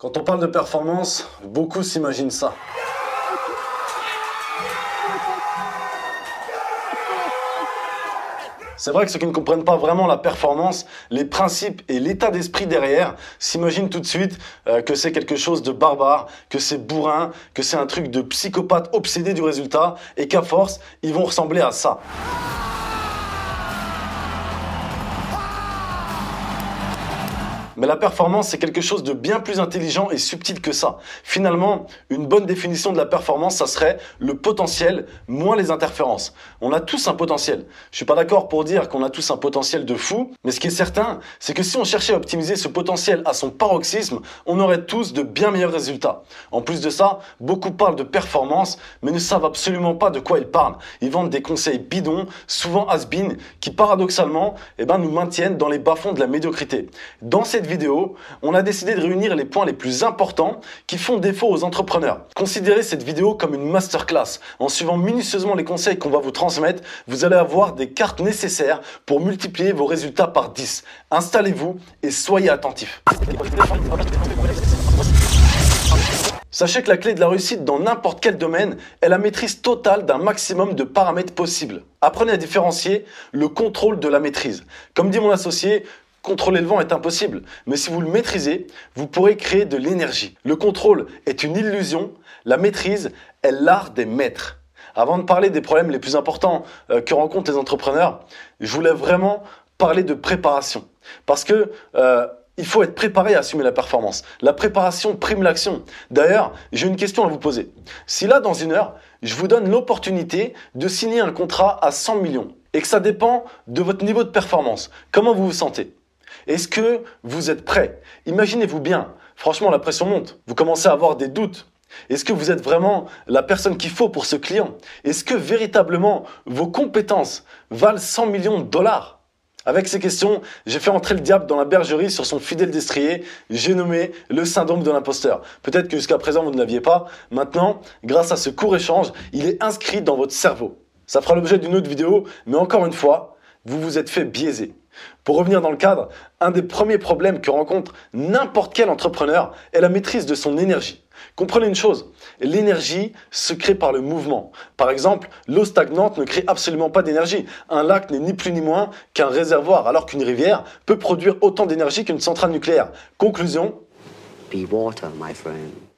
Quand on parle de performance, beaucoup s'imaginent ça. C'est vrai que ceux qui ne comprennent pas vraiment la performance, les principes et l'état d'esprit derrière s'imaginent tout de suite euh, que c'est quelque chose de barbare, que c'est bourrin, que c'est un truc de psychopathe obsédé du résultat et qu'à force, ils vont ressembler à ça. Mais la performance, c'est quelque chose de bien plus intelligent et subtil que ça. Finalement, une bonne définition de la performance, ça serait le potentiel moins les interférences. On a tous un potentiel. Je suis pas d'accord pour dire qu'on a tous un potentiel de fou, mais ce qui est certain, c'est que si on cherchait à optimiser ce potentiel à son paroxysme, on aurait tous de bien meilleurs résultats. En plus de ça, beaucoup parlent de performance, mais ne savent absolument pas de quoi ils parlent. Ils vendent des conseils bidons, souvent has-been, qui paradoxalement, eh ben, nous maintiennent dans les bas-fonds de la médiocrité. Dans cette vidéo, on a décidé de réunir les points les plus importants qui font défaut aux entrepreneurs. Considérez cette vidéo comme une masterclass. En suivant minutieusement les conseils qu'on va vous transmettre, vous allez avoir des cartes nécessaires pour multiplier vos résultats par 10. Installez-vous et soyez attentifs. Sachez que la clé de la réussite dans n'importe quel domaine est la maîtrise totale d'un maximum de paramètres possibles. Apprenez à différencier le contrôle de la maîtrise. Comme dit mon associé, Contrôler le vent est impossible, mais si vous le maîtrisez, vous pourrez créer de l'énergie. Le contrôle est une illusion, la maîtrise est l'art des maîtres. Avant de parler des problèmes les plus importants euh, que rencontrent les entrepreneurs, je voulais vraiment parler de préparation. Parce que euh, il faut être préparé à assumer la performance. La préparation prime l'action. D'ailleurs, j'ai une question à vous poser. Si là, dans une heure, je vous donne l'opportunité de signer un contrat à 100 millions et que ça dépend de votre niveau de performance, comment vous vous sentez est-ce que vous êtes prêt Imaginez-vous bien, franchement la pression monte, vous commencez à avoir des doutes. Est-ce que vous êtes vraiment la personne qu'il faut pour ce client Est-ce que véritablement vos compétences valent 100 millions de dollars avec ces questions, j'ai fait entrer le diable dans la bergerie sur son fidèle destrier, j'ai nommé le syndrome de l'imposteur. Peut-être que jusqu'à présent vous ne l'aviez pas, maintenant, grâce à ce court échange, il est inscrit dans votre cerveau. Ça fera l'objet d'une autre vidéo, mais encore une fois, vous vous êtes fait biaiser. Pour revenir dans le cadre, un des premiers problèmes que rencontre n'importe quel entrepreneur est la maîtrise de son énergie. Comprenez une chose, l'énergie se crée par le mouvement. Par exemple, l'eau stagnante ne crée absolument pas d'énergie. Un lac n'est ni plus ni moins qu'un réservoir, alors qu'une rivière peut produire autant d'énergie qu'une centrale nucléaire. Conclusion,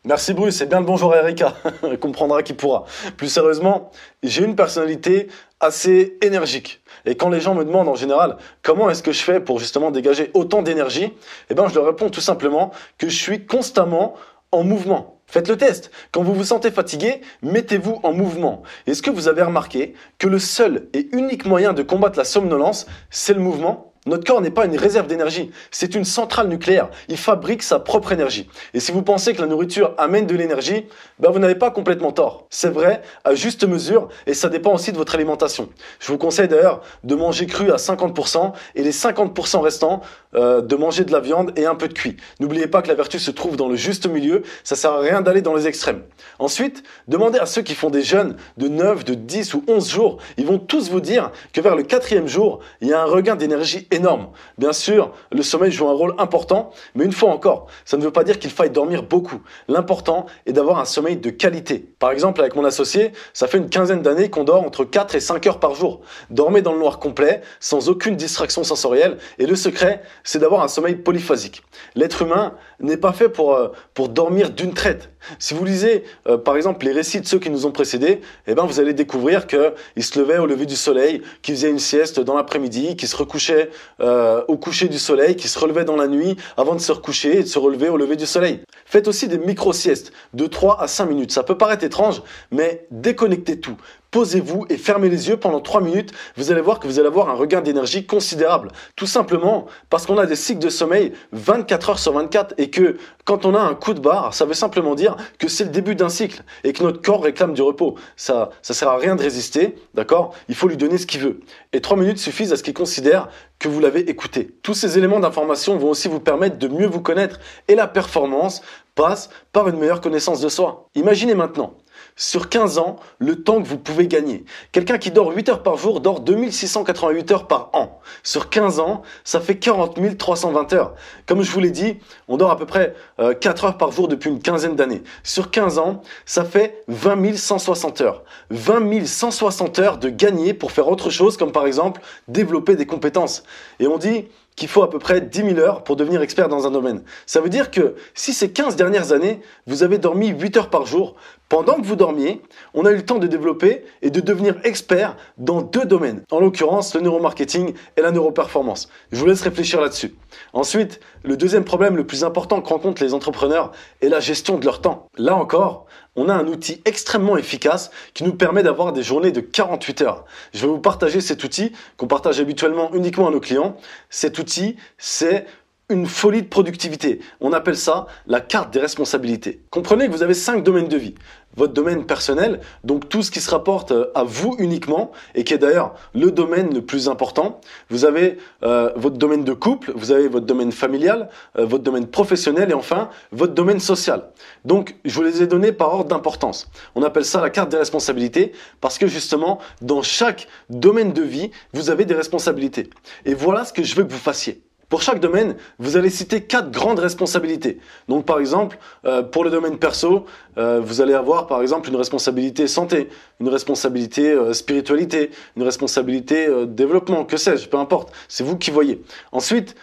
Merci Bruce, et bien le bonjour à Erika, comprendra qui pourra. Plus sérieusement, j'ai une personnalité assez énergique. Et quand les gens me demandent en général comment est-ce que je fais pour justement dégager autant d'énergie, eh bien je leur réponds tout simplement que je suis constamment en mouvement. Faites le test. Quand vous vous sentez fatigué, mettez-vous en mouvement. Est-ce que vous avez remarqué que le seul et unique moyen de combattre la somnolence, c'est le mouvement notre corps n'est pas une réserve d'énergie, c'est une centrale nucléaire. Il fabrique sa propre énergie. Et si vous pensez que la nourriture amène de l'énergie, ben vous n'avez pas complètement tort. C'est vrai, à juste mesure, et ça dépend aussi de votre alimentation. Je vous conseille d'ailleurs de manger cru à 50% et les 50% restants euh, de manger de la viande et un peu de cuit. N'oubliez pas que la vertu se trouve dans le juste milieu, ça sert à rien d'aller dans les extrêmes. Ensuite, demandez à ceux qui font des jeûnes de 9, de 10 ou 11 jours, ils vont tous vous dire que vers le quatrième jour, il y a un regain d'énergie énorme. Bien sûr, le sommeil joue un rôle important, mais une fois encore, ça ne veut pas dire qu'il faille dormir beaucoup. L'important est d'avoir un sommeil de qualité. Par exemple, avec mon associé, ça fait une quinzaine d'années qu'on dort entre 4 et 5 heures par jour. Dormez dans le noir complet, sans aucune distraction sensorielle, et le secret, c'est d'avoir un sommeil polyphasique. L'être humain n'est pas fait pour, euh, pour dormir d'une traite. Si vous lisez, euh, par exemple, les récits de ceux qui nous ont précédés, eh ben, vous allez découvrir qu'ils se levaient au lever du soleil, qu'ils faisaient une sieste dans l'après-midi, qu'ils se recouchaient euh, au coucher du soleil, qu'ils se relevaient dans la nuit avant de se recoucher et de se relever au lever du soleil. Faites aussi des micro-siestes de 3 à 5 minutes. Ça peut paraître étrange, mais déconnectez tout posez-vous et fermez les yeux pendant 3 minutes, vous allez voir que vous allez avoir un regain d'énergie considérable. Tout simplement parce qu'on a des cycles de sommeil 24 heures sur 24 et que quand on a un coup de barre, ça veut simplement dire que c'est le début d'un cycle et que notre corps réclame du repos. Ça ça sert à rien de résister, d'accord Il faut lui donner ce qu'il veut. Et 3 minutes suffisent à ce qu'il considère que vous l'avez écouté. Tous ces éléments d'information vont aussi vous permettre de mieux vous connaître et la performance passe par une meilleure connaissance de soi. Imaginez maintenant, sur 15 ans le temps que vous pouvez gagner. Quelqu'un qui dort 8 heures par jour dort 2688 heures par an. Sur 15 ans, ça fait 40 320 heures. Comme je vous l'ai dit, on dort à peu près 4 euh, heures par jour depuis une quinzaine d'années. Sur 15 ans, ça fait 20 160 heures. 20 160 heures de gagner pour faire autre chose, comme par exemple développer des compétences. Et on dit, qu'il faut à peu près 10 000 heures pour devenir expert dans un domaine. Ça veut dire que si ces 15 dernières années, vous avez dormi 8 heures par jour, pendant que vous dormiez, on a eu le temps de développer et de devenir expert dans deux domaines. En l'occurrence, le neuromarketing et la neuroperformance. Je vous laisse réfléchir là-dessus. Ensuite, le deuxième problème le plus important que rencontrent les entrepreneurs est la gestion de leur temps. Là encore, on a un outil extrêmement efficace qui nous permet d'avoir des journées de 48 heures. Je vais vous partager cet outil qu'on partage habituellement uniquement à nos clients. Cet outil, c'est une folie de productivité. On appelle ça la carte des responsabilités. Comprenez que vous avez cinq domaines de vie. Votre domaine personnel, donc tout ce qui se rapporte euh, à vous uniquement, et qui est d'ailleurs le domaine le plus important. Vous avez euh, votre domaine de couple, vous avez votre domaine familial, euh, votre domaine professionnel, et enfin votre domaine social. Donc je vous les ai donnés par ordre d'importance. On appelle ça la carte des responsabilités, parce que justement, dans chaque domaine de vie, vous avez des responsabilités. Et voilà ce que je veux que vous fassiez. Pour chaque domaine, vous allez citer quatre grandes responsabilités. Donc par exemple, euh, pour le domaine perso, euh, vous allez avoir par exemple une responsabilité santé, une responsabilité euh, spiritualité, une responsabilité développement, que sais-je, peu importe. C'est vous qui voyez. Ensuite,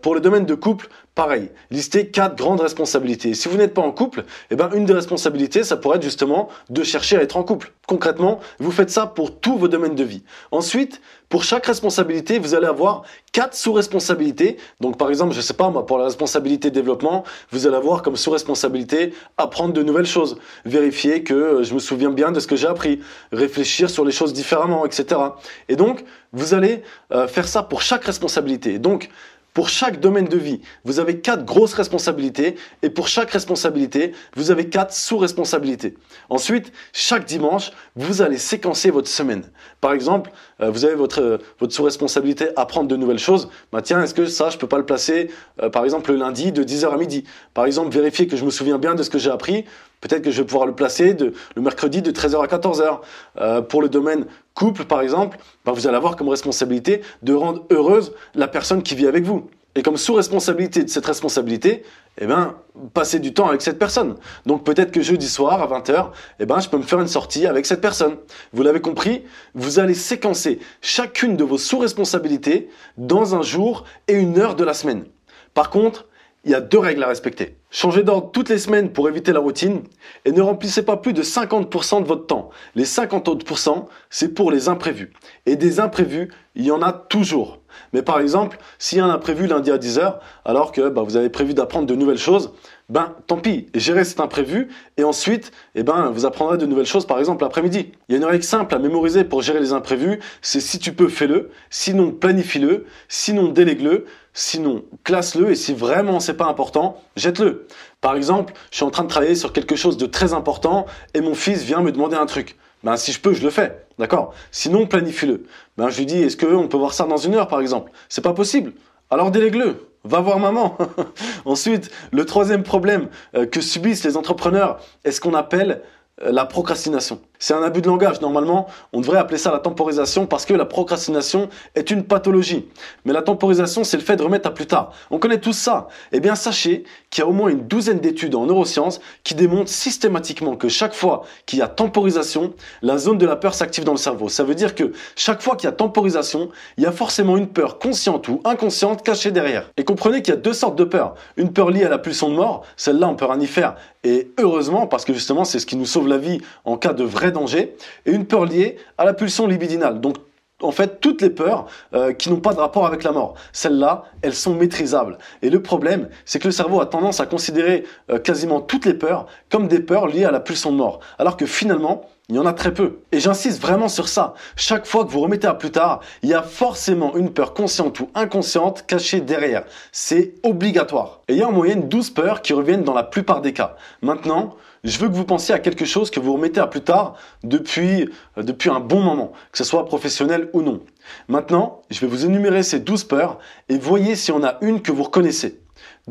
pour le domaine de couple, Pareil, listez quatre grandes responsabilités. Si vous n'êtes pas en couple, eh ben une des responsabilités, ça pourrait être justement de chercher à être en couple. Concrètement, vous faites ça pour tous vos domaines de vie. Ensuite, pour chaque responsabilité, vous allez avoir quatre sous-responsabilités. Donc par exemple, je ne sais pas moi, pour la responsabilité développement, vous allez avoir comme sous-responsabilité apprendre de nouvelles choses, vérifier que euh, je me souviens bien de ce que j'ai appris, réfléchir sur les choses différemment, etc. Et donc, vous allez euh, faire ça pour chaque responsabilité. Donc, pour chaque domaine de vie, vous avez quatre grosses responsabilités et pour chaque responsabilité, vous avez quatre sous-responsabilités. Ensuite, chaque dimanche, vous allez séquencer votre semaine. Par exemple, euh, vous avez votre, euh, votre sous-responsabilité apprendre de nouvelles choses. Bah, tiens, est-ce que ça, je peux pas le placer, euh, par exemple, le lundi de 10h à midi Par exemple, vérifier que je me souviens bien de ce que j'ai appris. Peut-être que je vais pouvoir le placer le mercredi de 13h à 14h. Euh, pour le domaine couple, par exemple, bah, vous allez avoir comme responsabilité de rendre heureuse la personne qui vit avec vous. Et comme sous-responsabilité de cette responsabilité, eh ben, passer du temps avec cette personne. Donc peut-être que jeudi soir à 20h, eh ben, je peux me faire une sortie avec cette personne. Vous l'avez compris, vous allez séquencer chacune de vos sous-responsabilités dans un jour et une heure de la semaine. Par contre, il y a deux règles à respecter. Changez d'ordre toutes les semaines pour éviter la routine et ne remplissez pas plus de 50% de votre temps. Les 50 c'est pour les imprévus. Et des imprévus, il y en a toujours. Mais par exemple, s'il y a un imprévu lundi à 10h, alors que bah, vous avez prévu d'apprendre de nouvelles choses, ben tant pis, gérez cet imprévu et ensuite, eh ben, vous apprendrez de nouvelles choses par exemple l'après-midi. Il y a une règle simple à mémoriser pour gérer les imprévus, c'est si tu peux, fais-le, sinon planifie-le, sinon délègue-le, sinon classe-le et si vraiment c'est pas important, jette-le. Par exemple, je suis en train de travailler sur quelque chose de très important et mon fils vient me demander un truc. Ben, si je peux, je le fais. D'accord Sinon, planifie-le. Ben, je lui dis, est-ce qu'on peut voir ça dans une heure, par exemple C'est pas possible. Alors délègue-le, va voir maman. Ensuite, le troisième problème euh, que subissent les entrepreneurs est ce qu'on appelle euh, la procrastination. C'est un abus de langage. Normalement, on devrait appeler ça la temporisation parce que la procrastination est une pathologie. Mais la temporisation, c'est le fait de remettre à plus tard. On connaît tout ça. Eh bien, sachez qu'il y a au moins une douzaine d'études en neurosciences qui démontrent systématiquement que chaque fois qu'il y a temporisation, la zone de la peur s'active dans le cerveau. Ça veut dire que chaque fois qu'il y a temporisation, il y a forcément une peur consciente ou inconsciente cachée derrière. Et comprenez qu'il y a deux sortes de peurs. Une peur liée à la pulsion de mort, celle-là on peut rien y faire. Et heureusement, parce que justement c'est ce qui nous sauve la vie en cas de vraie danger, et une peur liée à la pulsion libidinale. Donc en fait toutes les peurs euh, qui n'ont pas de rapport avec la mort. Celles-là, elles sont maîtrisables. Et le problème, c'est que le cerveau a tendance à considérer euh, quasiment toutes les peurs comme des peurs liées à la pulsion de mort. Alors que finalement, il y en a très peu. Et j'insiste vraiment sur ça. Chaque fois que vous remettez à plus tard, il y a forcément une peur consciente ou inconsciente cachée derrière. C'est obligatoire. Et il y a en moyenne 12 peurs qui reviennent dans la plupart des cas. Maintenant, je veux que vous pensiez à quelque chose que vous remettez à plus tard depuis, euh, depuis un bon moment, que ce soit professionnel ou non. Maintenant, je vais vous énumérer ces 12 peurs et voyez si on a une que vous reconnaissez.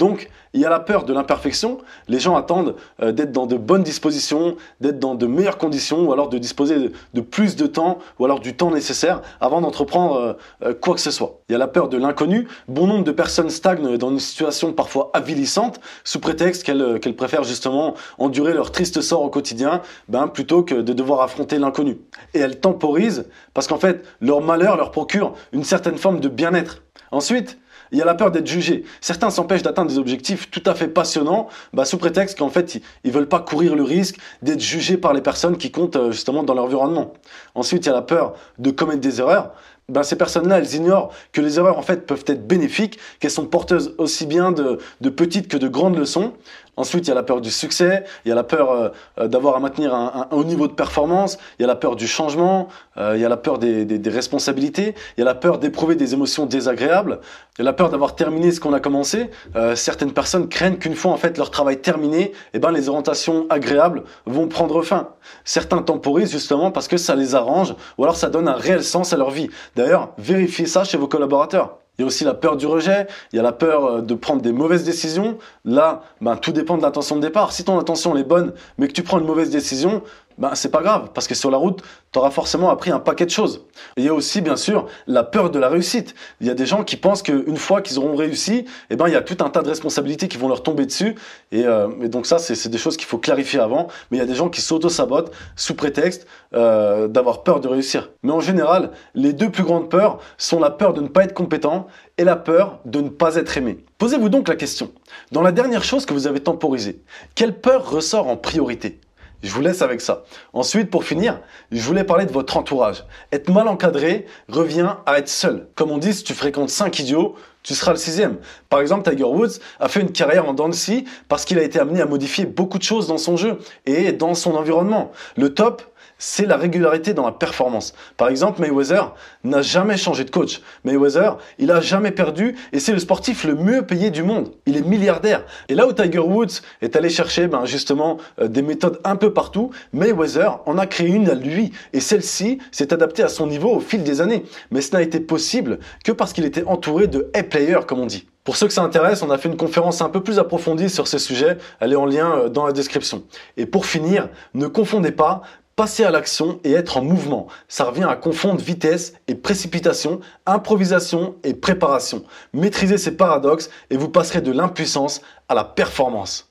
Donc, il y a la peur de l'imperfection. Les gens attendent euh, d'être dans de bonnes dispositions, d'être dans de meilleures conditions, ou alors de disposer de, plus de temps, ou alors du temps nécessaire avant d'entreprendre euh, euh, quoi que ce soit. Il y a la peur de l'inconnu. Bon nombre de personnes stagnent dans une situation parfois avilissante, sous prétexte qu'elles préfèrent justement endurer leur triste sort au quotidien, ben, plutôt que de devoir affronter l'inconnu. Et elles temporisent, parce qu'en fait, leur malheur leur procure une certaine forme de bien-être. Ensuite, il y a la peur d'être jugé. Certains s'empêchent d'atteindre des objectifs tout à fait passionnants bah, sous prétexte qu'en fait, ils, ne veulent pas courir le risque d'être jugés par les personnes qui comptent euh, justement dans leur environnement. Ensuite, il y a la peur de commettre des erreurs. Bah, ces personnes-là, elles ignorent que les erreurs, en fait, peuvent être bénéfiques, qu'elles sont porteuses aussi bien de petites que de grandes leçons. Ensuite, il y a la peur du succès, il y a la peur euh, euh, d'avoir à maintenir un, haut niveau de performance, il y a la peur du changement, euh, il y a la peur des, responsabilités, il y a la peur d'éprouver des émotions désagréables, il y a la peur d'avoir terminé ce qu'on a commencé. certaines personnes craignent qu'une fois en fait leur travail terminé, eh ben les orientations agréables vont prendre fin. Certains temporisent justement parce que ça les arrange ou alors ça donne un réel sens à leur vie. D'ailleurs, vérifiez ça chez vos collaborateurs. Il y a aussi la peur du rejet, il y a la peur euh, de prendre des mauvaises décisions. Là, ben, tout dépend de l'intention de départ. Si ton intention est bonne, mais que tu prends une mauvaise décision, ben c'est pas grave, parce que sur la route, tu auras forcément appris un paquet de choses. il y a aussi, bien sûr, la peur de la réussite. Il y a des gens qui pensent qu'une fois qu'ils auront réussi, eh ben, il y a tout un tas de responsabilités qui vont leur tomber dessus. Et, euh, donc ça, c'est des choses qu'il faut clarifier avant. Mais il y a des gens qui s'auto-sabotent sous prétexte euh, d'avoir peur de réussir. Mais en général, les deux plus grandes peurs sont la peur de ne pas être compétent et la peur de ne pas être aimé. Posez-vous donc la question, dans la dernière chose que vous avez temporisée, quelle peur ressort en priorité je vous laisse avec ça. Ensuite, pour finir, je voulais parler de votre entourage. Être mal encadré revient à être seul. Comme on dit, si tu fréquentes 5 idiots, tu seras le sixième. Par exemple, Tiger Woods a fait une carrière en Dancy parce qu'il a été amené à modifier beaucoup de choses dans son jeu et dans son environnement. Le top, c'est la régularité dans la performance. Par exemple, Mayweather n'a jamais changé de coach. Mayweather, il a jamais perdu et c'est le sportif le mieux payé du monde. Il est milliardaire. Et là où Tiger Woods est allé chercher ben, justement euh, des méthodes un peu partout, Mayweather en a créé une à lui et celle-ci s'est adaptée à son niveau au fil des années. Mais ce n'a été possible que parce qu'il était entouré de hey players comme on dit. Pour ceux que ça intéresse, on a fait une conférence un peu plus approfondie sur ces sujets, elle est en lien euh, dans la description. Et pour finir, ne confondez pas passer à l'action et être en mouvement. Ça revient à confondre vitesse et précipitation, improvisation et préparation. Maîtrisez ces paradoxes et vous passerez de l'impuissance à la performance.